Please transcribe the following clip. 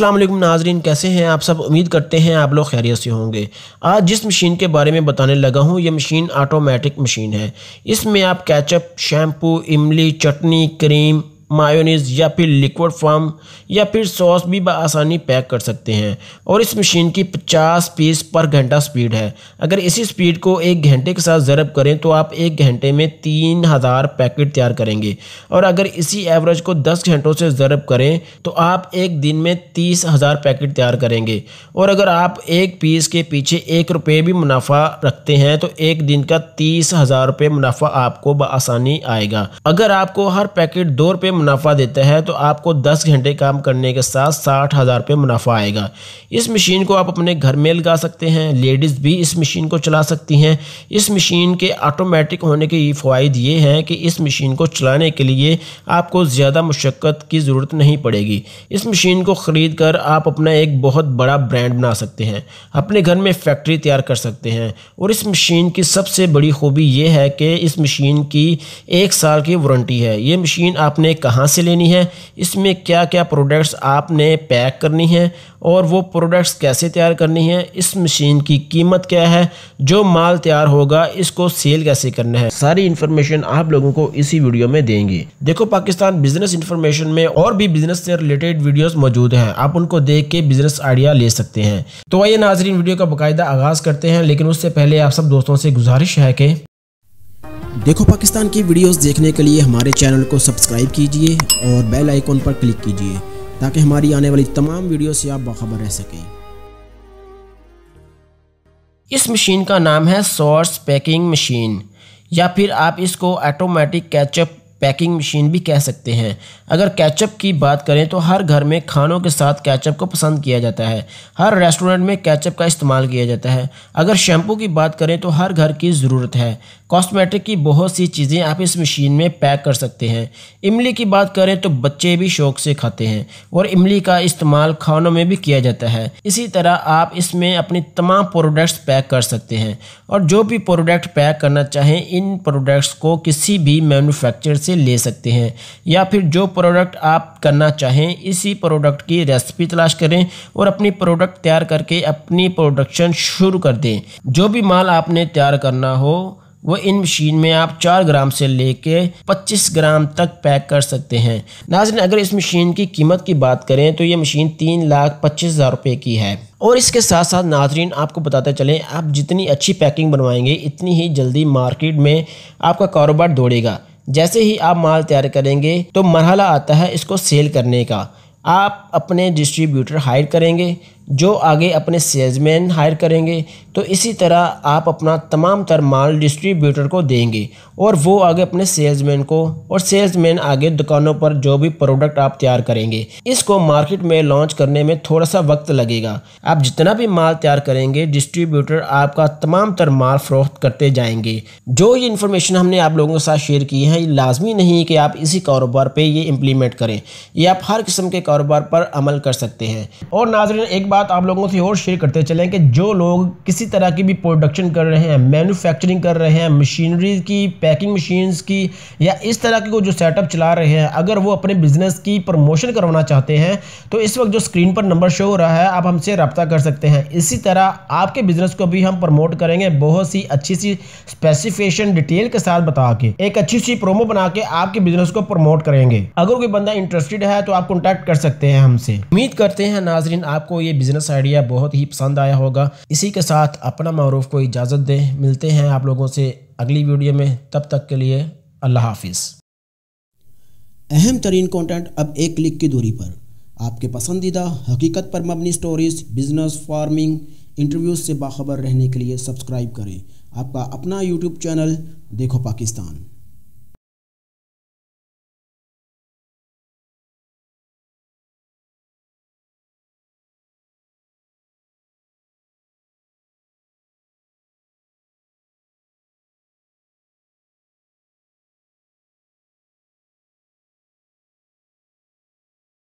अस्सलाम वालेकुम नाजरीन कैसे हैं आप सब उम्मीद करते हैं आप लोग खैरियत से होंगे आज जिस मशीन के बारे में बताने लगा हूँ ये मशीन ऑटोमेटिक मशीन है इसमें आप कैचअप शैम्पू इमली चटनी क्रीम मायोनीज या फिर लिक्विड फॉर्म या फिर सॉस भी आसानी पैक कर सकते हैं और इस मशीन की 50 पीस पर घंटा स्पीड है अगर इसी स्पीड को एक घंटे के साथ ज़रब करें तो आप एक घंटे में तीन हज़ार पैकेट तैयार करेंगे और अगर इसी एवरेज को 10 घंटों से ज़रब करें तो आप एक दिन में तीस हज़ार पैकेट तैयार करेंगे और अगर आप एक पीस के पीछे एक रुपये भी मुनाफा रखते हैं तो एक दिन का तीस हज़ार रुपये मुनाफा आपको बसानी आएगा अगर आपको हर पैकेट दो रुपये मुनाफा देता है तो आपको 10 घंटे काम करने के साथ साठ हज़ार रुपये मुनाफा आएगा इस मशीन को आप अपने घर में लगा सकते हैं लेडीज़ भी इस मशीन को चला सकती हैं इस मशीन के ऑटोमेटिक होने के ये फ़ायद ये हैं कि इस मशीन को चलाने के लिए आपको ज़्यादा मशक्क़त की ज़रूरत नहीं पड़ेगी इस मशीन को ख़रीद कर आप अपना एक बहुत बड़ा ब्रांड बना सकते हैं अपने घर में फैक्ट्री तैयार कर सकते हैं और इस मशीन की सबसे बड़ी खूबी यह है कि इस मशीन की एक साल की वारंटी है ये मशीन आपने कहा कहाँ से लेनी है इसमें क्या क्या प्रोडक्ट्स आपने पैक करनी है और वो प्रोडक्ट्स कैसे तैयार करनी है इस मशीन की कीमत क्या है जो माल तैयार होगा इसको सेल कैसे करना है सारी इन्फॉर्मेशन आप लोगों को इसी वीडियो में देंगे देखो पाकिस्तान बिजनेस इन्फॉर्मेशन में और भी बिजनेस से रिलेटेड वीडियोस मौजूद हैं आप उनको देख के बिजनेस आइडिया ले सकते हैं तो आइए नाजरीन वीडियो का बाकायदा आगाज करते हैं लेकिन उससे पहले आप सब दोस्तों से गुजारिश है कि देखो पाकिस्तान की वीडियोस देखने के लिए हमारे चैनल को सब्सक्राइब कीजिए और बेल आइकॉन पर क्लिक कीजिए ताकि हमारी आने वाली तमाम वीडियो से आप बाखबर रह सकें इस मशीन का नाम है सोर्स पैकिंग मशीन या फिर आप इसको ऑटोमेटिक कैचअप पैकिंग मशीन भी कह सकते हैं अगर कैचअप की बात करें तो हर घर में खानों के साथ कैचअप को पसंद किया जाता है हर रेस्टोरेंट में कैचअप का इस्तेमाल किया जाता है अगर शैम्पू की बात करें तो हर घर की ज़रूरत है कॉस्मेटिक की बहुत सी चीज़ें आप इस मशीन में पैक कर सकते हैं इमली की बात करें तो बच्चे भी शौक से खाते हैं और इमली का इस्तेमाल खानों में भी किया जाता है इसी तरह आप इसमें अपनी तमाम प्रोडक्ट्स पैक कर सकते हैं और जो भी प्रोडक्ट पैक करना चाहें इन प्रोडक्ट्स को किसी भी मैनुफेक्चर से ले सकते हैं या फिर जो प्रोडक्ट आप करना चाहें इसी प्रोडक्ट की रेसिपी तलाश करें और अपनी प्रोडक्ट तैयार करके अपनी प्रोडक्शन शुरू कर दें जो भी माल आपने तैयार करना हो वो इन मशीन में आप 4 ग्राम से लेके 25 ग्राम तक पैक कर सकते हैं नाजन अगर इस मशीन की कीमत की बात करें तो ये मशीन तीन लाख पच्चीस हज़ार रुपये की है और इसके साथ साथ नाजरीन आपको बताते चलें आप जितनी अच्छी पैकिंग बनवाएंगे इतनी ही जल्दी मार्केट में आपका कारोबार दौड़ेगा जैसे ही आप माल तैयार करेंगे तो मरहला आता है इसको सेल करने का आप अपने डिस्ट्रीब्यूटर हायर करेंगे जो आगे अपने सेल्समैन हायर करेंगे तो इसी तरह आप अपना तमाम तर माल डिस्ट्रीब्यूटर को देंगे और वो आगे अपने सेल्समैन को और सेल्समैन आगे दुकानों पर जो भी प्रोडक्ट आप तैयार करेंगे इसको मार्केट में लॉन्च करने में थोड़ा सा वक्त लगेगा आप जितना भी माल तैयार करेंगे डिस्ट्रीब्यूटर आपका तमाम तर माल फरोख्त करते जाएंगे जो ये इन्फॉर्मेशन हमने आप लोगों के साथ शेयर की है ये लाजमी नहीं कि आप इसी कारोबार पर ये इम्प्लीमेंट करें ये आप हर किस्म के कारोबार पर अमल कर सकते हैं और नाजरन एक बार बात आप लोगों से और शेयर करते चलें कि जो लोग किसी तरह की भी प्रोडक्शन कर रहे हैं मैन्युफैक्चरिंग कर रहे हैं मशीनरी की पैकिंग मशीन्स की या इस तरह की जो सेटअप चला रहे हैं अगर वो अपने बिजनेस की प्रमोशन करवाना चाहते हैं तो इस वक्त जो स्क्रीन पर नंबर शो हो रहा है आप हमसे रबता कर सकते हैं इसी तरह आपके बिजनेस को भी हम प्रमोट करेंगे बहुत सी अच्छी सी स्पेसिफिकेशन डिटेल के साथ बता के एक अच्छी सी प्रोमो बना के आपके बिजनेस को प्रमोट करेंगे अगर कोई बंदा इंटरेस्टेड है तो आप कॉन्टैक्ट कर सकते हैं हमसे उम्मीद करते हैं नाजरीन आपको ये बिजनेस बिजनेस आइडिया बहुत ही पसंद आया होगा इसी के साथ अपना मरूफ को इजाज़त दें मिलते हैं आप लोगों से अगली वीडियो में तब तक के लिए अल्लाह हाफिज़ अहम तरीन कॉन्टेंट अब एक क्लिक की दूरी पर आपके पसंदीदा हकीकत पर मबनी स्टोरीज बिजनेस फार्मिंग इंटरव्यूज से बाखबर रहने के लिए सब्सक्राइब करें आपका अपना यूट्यूब चैनल देखो पाकिस्तान